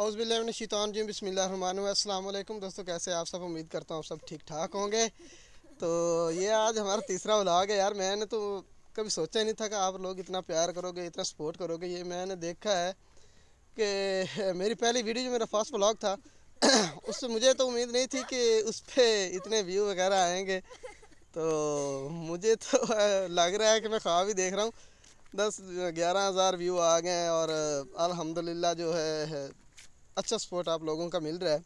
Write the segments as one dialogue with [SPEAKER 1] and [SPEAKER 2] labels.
[SPEAKER 1] हौसबिल्लिन शीतान जी बसमिलकुम दोस्तों कैसे आप सब उम्मीद करता हूँ सब ठीक ठाक होंगे तो ये आज हमारा तीसरा व्लॉग है यार मैंने तो कभी सोचा नहीं था कि आप लोग इतना प्यार करोगे इतना सपोर्ट करोगे ये मैंने देखा है कि मेरी पहली वीडियो जो मेरा फर्स्ट व्लॉग था उससे मुझे तो उम्मीद नहीं थी कि उस पर इतने व्यू वगैरह आएंगे तो मुझे तो लग रहा है कि मैं ख्वाब ही देख रहा हूँ दस ग्यारह हज़ार व्यू आ गए हैं और अलहमदिल्ला जो है अच्छा सपोर्ट आप लोगों का मिल रहा है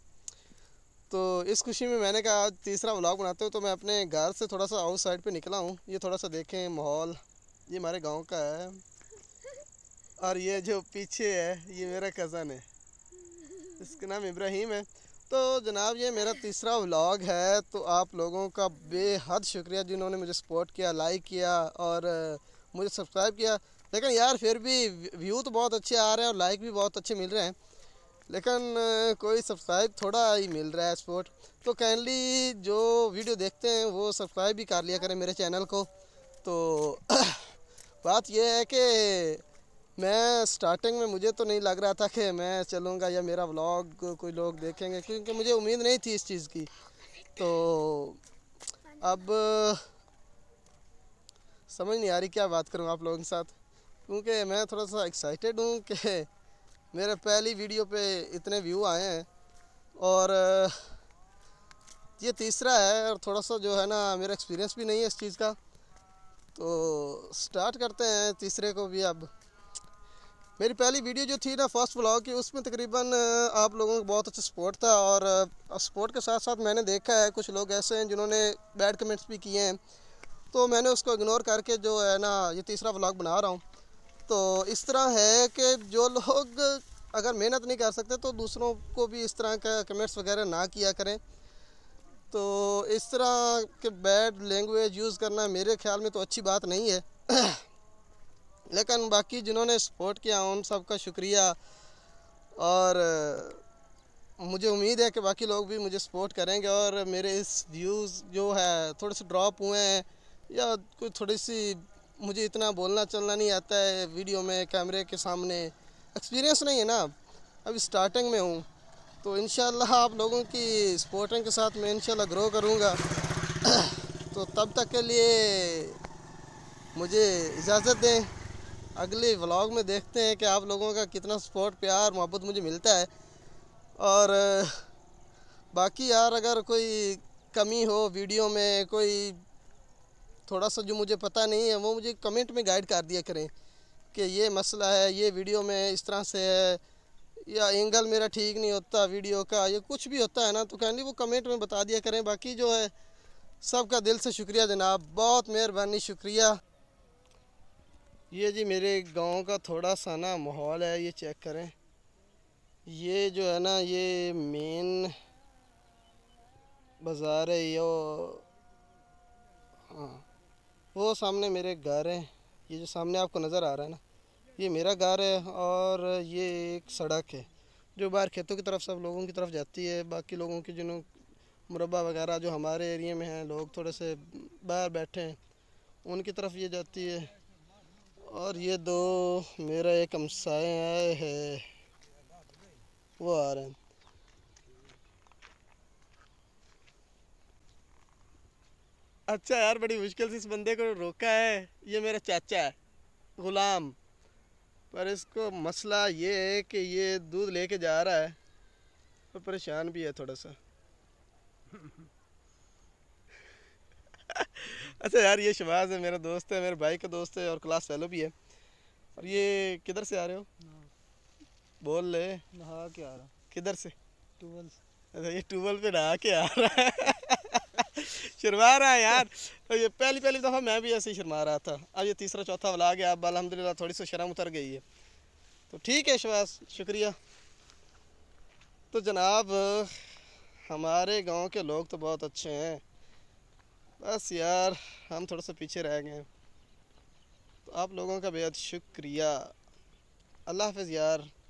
[SPEAKER 1] तो इस खुशी में मैंने कहा आज तीसरा व्लॉग बनाते हो तो मैं अपने घर से थोड़ा सा आउट साइड पर निकला हूँ ये थोड़ा सा देखें माहौल ये हमारे गाँव का है और ये जो पीछे है ये मेरा कज़न है इसका नाम इब्राहिम है तो जनाब ये मेरा तीसरा व्लॉग है तो आप लोगों का बेहद शुक्रिया जिन्होंने मुझे सपोर्ट किया लाइक किया और मुझे सब्सक्राइब किया लेकिन यार फिर भी व्यू तो बहुत अच्छे आ रहे हैं और लाइक भी बहुत अच्छे मिल रहे हैं लेकिन कोई सब्सक्राइब थोड़ा ही मिल रहा है स्पोर्ट तो काइंडली जो वीडियो देखते हैं वो सब्सक्राइब भी कर लिया करें मेरे चैनल को तो बात यह है कि मैं स्टार्टिंग में मुझे तो नहीं लग रहा था कि मैं चलूँगा या मेरा व्लॉग कोई लोग देखेंगे क्योंकि मुझे उम्मीद नहीं थी इस चीज़ की तो अब समझ नहीं आ रही क्या बात करूँ आप लोगों के साथ क्योंकि मैं थोड़ा सा एक्साइटेड हूँ कि मेरे पहली वीडियो पे इतने व्यू आए हैं और ये तीसरा है और थोड़ा सा जो है ना मेरा एक्सपीरियंस भी नहीं है इस चीज़ का तो स्टार्ट करते हैं तीसरे को भी अब मेरी पहली वीडियो जो थी ना फर्स्ट ब्लॉग की उसमें तकरीबन आप लोगों का बहुत अच्छा सपोर्ट था और सपोर्ट के साथ साथ मैंने देखा है कुछ लोग ऐसे हैं जिन्होंने बैड कमेंट्स भी किए हैं तो मैंने उसको इग्नोर करके जो है ना ये तीसरा ब्लॉग बना रहा हूँ तो इस तरह है कि जो लोग अगर मेहनत नहीं कर सकते तो दूसरों को भी इस तरह का कमेंट्स वगैरह ना किया करें तो इस तरह के बैड लैंग्वेज यूज़ करना मेरे ख्याल में तो अच्छी बात नहीं है लेकिन बाकी जिन्होंने सपोर्ट किया उन सब का शुक्रिया और मुझे उम्मीद है कि बाकी लोग भी मुझे सपोर्ट करेंगे और मेरे इस व्यूज़ जो है थोड़े से ड्रॉप हुए हैं या कोई थोड़ी सी मुझे इतना बोलना चलना नहीं आता है वीडियो में कैमरे के सामने एक्सपीरियंस नहीं है ना अब स्टार्टिंग में हूँ तो इन आप लोगों की सपोर्टिंग के साथ मैं इन ग्रो करूँगा तो तब तक के लिए मुझे इजाज़त दें अगले व्लॉग में देखते हैं कि आप लोगों का कितना सपोर्ट प्यार मोहब्बत मुझे मिलता है और बाकी यार अगर कोई कमी हो वीडियो में कोई थोड़ा सा जो मुझे पता नहीं है वो मुझे कमेंट में गाइड कर दिया करें कि ये मसला है ये वीडियो में इस तरह से है या एंगल मेरा ठीक नहीं होता वीडियो का या कुछ भी होता है ना तो कहें वो कमेंट में बता दिया करें बाकी जो है सबका दिल से शुक्रिया जनाब बहुत मेहरबानी शुक्रिया ये जी मेरे गांव का थोड़ा सा ना माहौल है ये चेक करें ये जो है ना ये मेन बाज़ार है यो हाँ वो सामने मेरे घर हैं ये जो सामने आपको नज़र आ रहा है ना ये मेरा घर है और ये एक सड़क है जो बाहर खेतों की तरफ सब लोगों की तरफ जाती है बाकी लोगों की जिन्हों मुरबा वगैरह जो हमारे एरिया में हैं लोग थोड़े से बाहर बैठे हैं उनकी तरफ ये जाती है और ये दो मेरा एक आए है वो आ रहे हैं अच्छा यार बड़ी मुश्किल से इस बंदे को रोका है ये मेरा चाचा है गुलाम पर इसको मसला ये है कि ये दूध लेके जा रहा है और परेशान भी है थोड़ा सा अच्छा यार ये शबाज है मेरा दोस्त है मेरे भाई का दोस्त है और क्लास फेलो भी है और ये किधर से आ रहे हो बोल ले नहा के आ रहा किधर से ट्यूबल अच्छा ये टूवेल्व पे नहा के आ रहा है शर्मा रहा है यार तो ये पहली पहली दफ़ा मैं भी ऐसे ही शर्मा रहा था अब ये तीसरा चौथा वाला आ गया अब अलहमदिल्ला थोड़ी सी शर्म उतर गई है तो ठीक है शबाज शुक्रिया तो जनाब हमारे गांव के लोग तो बहुत अच्छे हैं बस यार हम थोड़ा सा पीछे रह गए तो आप लोगों का बेहद शुक्रिया अल्लाह हाफ यार